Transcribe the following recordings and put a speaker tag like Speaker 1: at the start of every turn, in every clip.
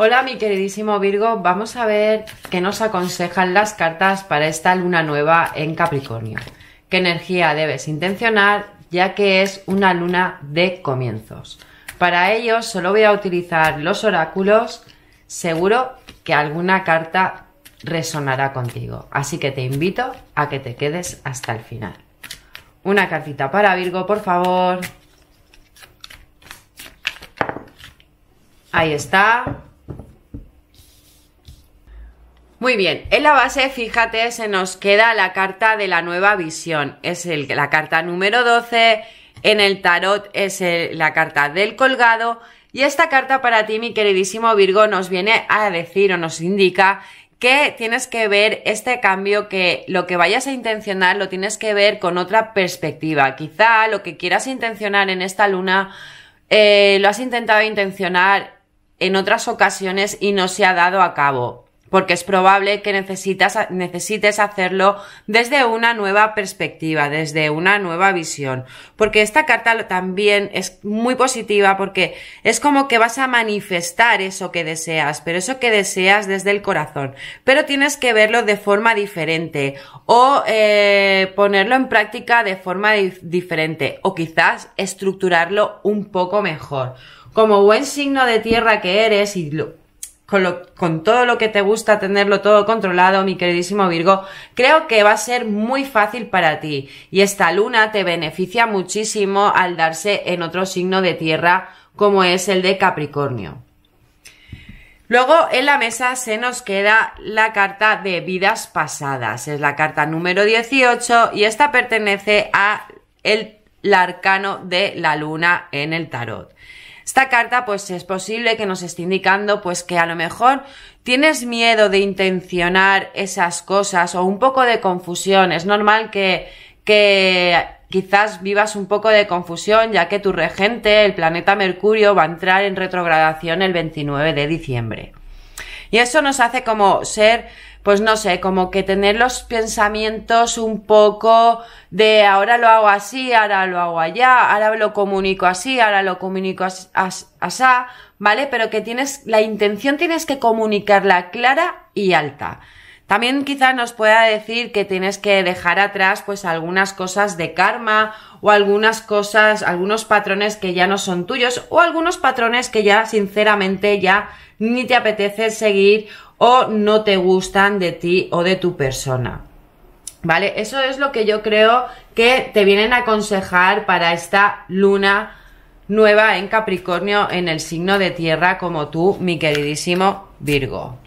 Speaker 1: Hola mi queridísimo Virgo, vamos a ver qué nos aconsejan las cartas para esta luna nueva en Capricornio. ¿Qué energía debes intencionar ya que es una luna de comienzos? Para ello solo voy a utilizar los oráculos, seguro que alguna carta resonará contigo, así que te invito a que te quedes hasta el final. Una cartita para Virgo, por favor. Ahí está. Muy bien, en la base, fíjate, se nos queda la carta de la nueva visión. Es la carta número 12, en el tarot es la carta del colgado. Y esta carta para ti, mi queridísimo Virgo, nos viene a decir o nos indica que tienes que ver este cambio, que lo que vayas a intencionar lo tienes que ver con otra perspectiva. Quizá lo que quieras intencionar en esta luna eh, lo has intentado intencionar en otras ocasiones y no se ha dado a cabo porque es probable que necesitas, necesites hacerlo desde una nueva perspectiva, desde una nueva visión. Porque esta carta también es muy positiva porque es como que vas a manifestar eso que deseas, pero eso que deseas desde el corazón. Pero tienes que verlo de forma diferente o eh, ponerlo en práctica de forma diferente o quizás estructurarlo un poco mejor. Como buen signo de tierra que eres y lo, con, todo lo que te gusta, tenerlo todo controlado, mi queridísimo Virgo, creo que va a ser muy fácil para ti. Y esta luna te beneficia muchísimo al darse en otro signo de tierra como es el de Capricornio. Luego en la mesa se nos queda la carta de vidas pasadas, es la carta número 18 y esta pertenece a arcano de la luna en el tarot. Esta carta pues es posible que nos esté indicando pues que a lo mejor tienes miedo de intencionar esas cosas o un poco de confusión. Es normal que, que quizás vivas un poco de confusión ya que tu regente, el planeta Mercurio, va a entrar en retrogradación el 29 de diciembre. Y eso nos hace como ser, pues no sé, como que tener los pensamientos un poco de ahora lo hago así, ahora lo hago allá, ahora lo comunico así, ahora lo comunico así, ¿vale? Pero que tienes, la intención tienes que comunicarla clara y alta. También quizá nos pueda decir que tienes que dejar atrás pues algunas cosas de karma o algunas cosas, algunos patrones que ya no son tuyos o algunos patrones que ya sinceramente ya ni te apetece seguir o no te gustan de ti o de tu persona. ¿Vale? Eso es lo que yo creo que te vienen a aconsejar para esta luna nueva en Capricornio en el signo de tierra como tú, mi queridísimo Virgo.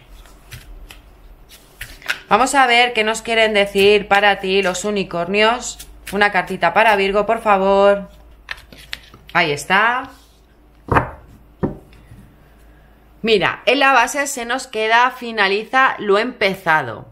Speaker 1: Vamos a ver qué nos quieren decir para ti los unicornios. Una cartita para Virgo, por favor. Ahí está. Mira, en la base se nos queda finaliza lo empezado.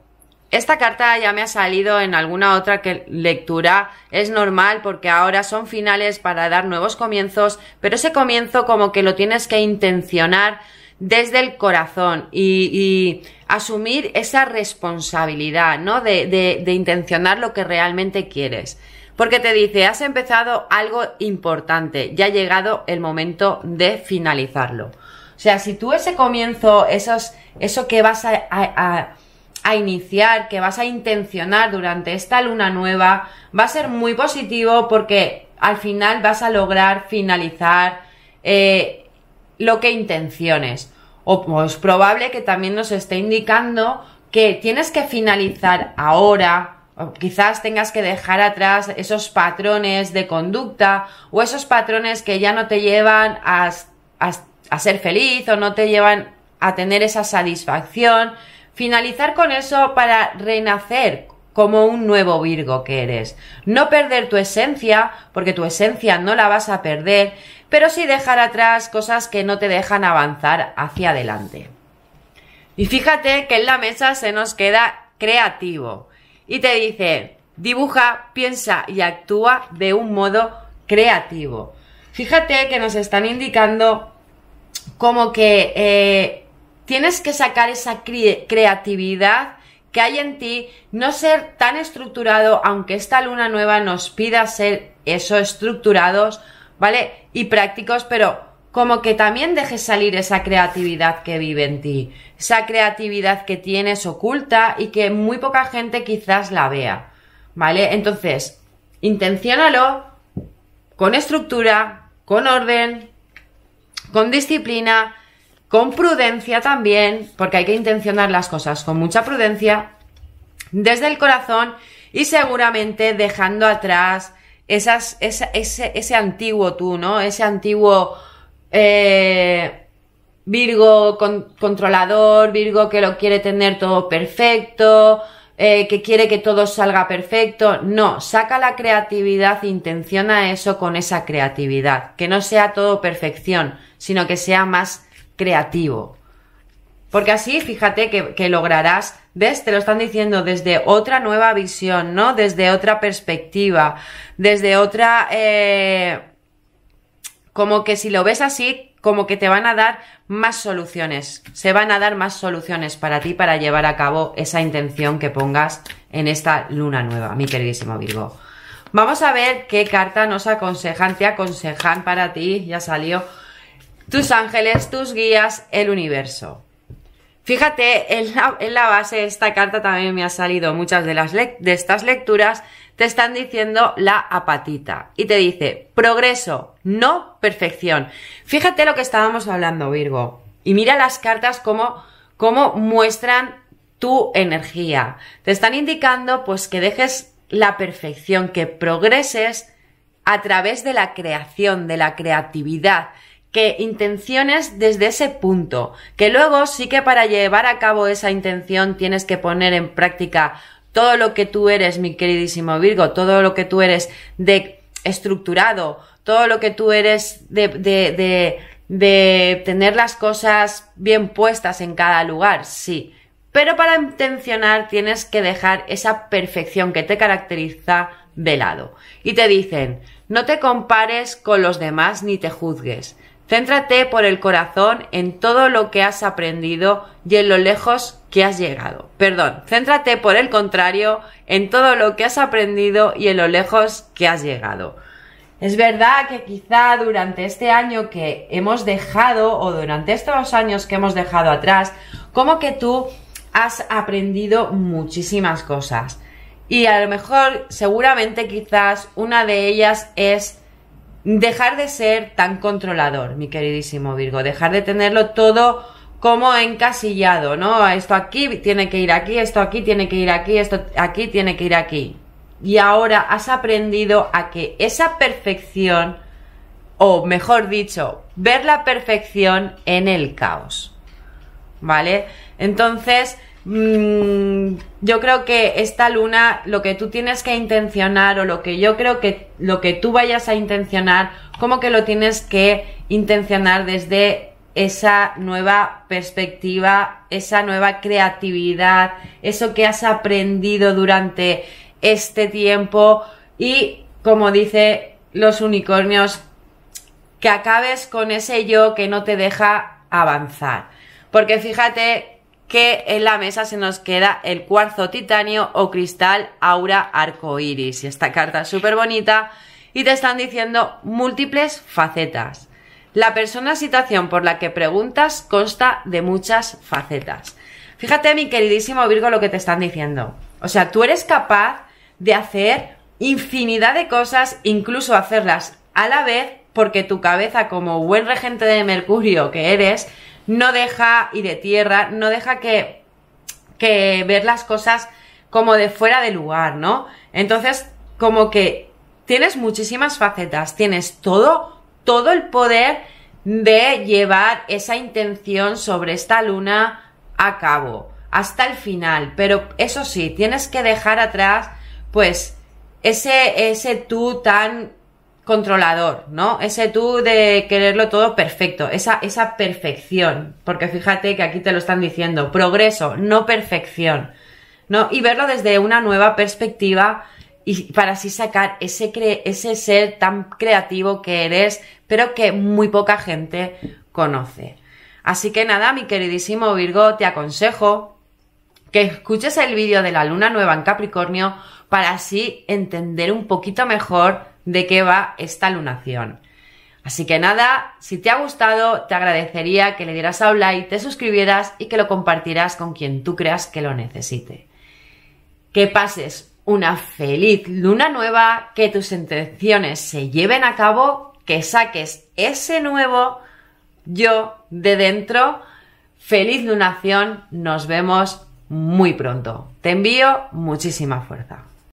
Speaker 1: Esta carta ya me ha salido en alguna otra que lectura, es normal porque ahora son finales para dar nuevos comienzos, pero ese comienzo como que lo tienes que intencionar desde el corazón y, asumir esa responsabilidad, ¿no? De, intencionar lo que realmente quieres. Porque te dice, has empezado algo importante, ya ha llegado el momento de finalizarlo. O sea, si tú ese comienzo, eso que vas a, iniciar, que vas a intencionar durante esta luna nueva, va a ser muy positivo porque al final vas a lograr finalizar eh, lo que intenciones. O es probable que también nos esté indicando que tienes que finalizar ahora, o quizás tengas que dejar atrás esos patrones de conducta o esos patrones que ya no te llevan a ser feliz o no te llevan a tener esa satisfacción. Finalizar con eso para renacer como un nuevo Virgo que eres. No perder tu esencia, porque tu esencia no la vas a perder, pero sí dejar atrás cosas que no te dejan avanzar hacia adelante. Y fíjate que en la mesa se nos queda creativo y te dice, dibuja, piensa y actúa de un modo creativo. Fíjate que nos están indicando como que eh, tienes que sacar esa creatividad que hay en ti, no ser tan estructurado, aunque esta luna nueva nos pida ser eso estructurados, ¿vale? Y prácticos, pero como que también dejes salir esa creatividad que vive en ti, esa creatividad que tienes oculta y que muy poca gente quizás la vea, ¿vale? Entonces, intenciónalo con estructura, con orden, con disciplina, con prudencia también, porque hay que intencionar las cosas con mucha prudencia, desde el corazón y seguramente dejando atrás esas, ese, antiguo tú, ¿no? Ese antiguo eh, Virgo controlador, Virgo que lo quiere tener todo perfecto, eh, que quiere que todo salga perfecto. No, saca la creatividad, intenciona eso con esa creatividad. Que no sea todo perfección, sino que sea más creativo. Porque así, fíjate que, lograrás, ¿ves? Te lo están diciendo desde otra nueva visión, ¿no? Desde otra perspectiva, desde otra... Eh, como que si lo ves así, como que te van a dar más soluciones, se van a dar más soluciones para ti para llevar a cabo esa intención que pongas en esta luna nueva, mi queridísimo Virgo. Vamos a ver qué carta nos aconsejan, te aconsejan para ti, ya salió tus ángeles, tus guías, el universo. Fíjate, en la, base de esta carta también me ha salido muchas de, las de estas lecturas, te están diciendo la apatita y te dice progreso, no perfección. Fíjate lo que estábamos hablando, Virgo, y mira las cartas como, muestran tu energía. Te están indicando pues que dejes la perfección, que progreses a través de la creación, de la creatividad, que intenciones desde ese punto, que luego sí que para llevar a cabo esa intención tienes que poner en práctica todo lo que tú eres, mi queridísimo Virgo, todo lo que tú eres de estructurado, todo lo que tú eres de, tener las cosas bien puestas en cada lugar, sí. Pero para intencionar tienes que dejar esa perfección que te caracteriza velado. Y te dicen, no te compares con los demás ni te juzgues. Céntrate por el corazón en todo lo que has aprendido y en lo lejos que has llegado. Perdón, céntrate por el contrario en todo lo que has aprendido y en lo lejos que has llegado. Es verdad que quizá durante este año que hemos dejado o durante estos años que hemos dejado atrás, como que tú has aprendido muchísimas cosas. Y a lo mejor, seguramente quizás, una de ellas es dejar de ser tan controlador, mi queridísimo Virgo, dejar de tenerlo todo como encasillado, ¿no? Esto aquí tiene que ir aquí, esto aquí tiene que ir aquí, esto aquí tiene que ir aquí. Y ahora has aprendido a que esa perfección, o mejor dicho, ver la perfección en el caos. ¿Vale? Entonces, Mm, yo creo que esta luna, lo que tú tienes que intencionar o lo que yo creo que lo que tú vayas a intencionar, como que lo tienes que intencionar desde esa nueva perspectiva, esa nueva creatividad, eso que has aprendido durante este tiempo y como dice los unicornios, que acabes con ese yo que no te deja avanzar. Porque fíjate que en la mesa se nos queda el cuarzo titanio o cristal aura arcoiris. Y esta carta es súper bonita y te están diciendo múltiples facetas. La persona situación por la que preguntas consta de muchas facetas. Fíjate, mi queridísimo Virgo, lo que te están diciendo. O sea, tú eres capaz de hacer infinidad de cosas, incluso hacerlas a la vez, porque tu cabeza, como buen regente de Mercurio que eres, no deja y de tierra, no deja que, que ver las cosas como de fuera de lugar, ¿no? Entonces, como que tienes muchísimas facetas, tienes todo, todo el poder de llevar esa intención sobre esta luna a cabo, hasta el final. Pero eso sí, tienes que dejar atrás, pues, ese, ese tú tan controlador, ¿no? Ese tú de quererlo todo perfecto, esa, esa perfección, porque fíjate que aquí te lo están diciendo, progreso, no perfección, ¿no? Y verlo desde una nueva perspectiva y para así sacar ese, ese ser tan creativo que eres, pero que muy poca gente conoce. Así que nada, mi queridísimo Virgo, te aconsejo que escuches el vídeo de la luna nueva en Capricornio para así entender un poquito mejor de qué va esta lunación. Así que nada, si te ha gustado, te agradecería que le dieras a un like, te suscribieras y que lo compartirás con quien tú creas que lo necesite. Que pases una feliz luna nueva, que tus intenciones se lleven a cabo, que saques ese nuevo yo de dentro. Feliz lunación, nos vemos muy pronto. Te envío muchísima fuerza.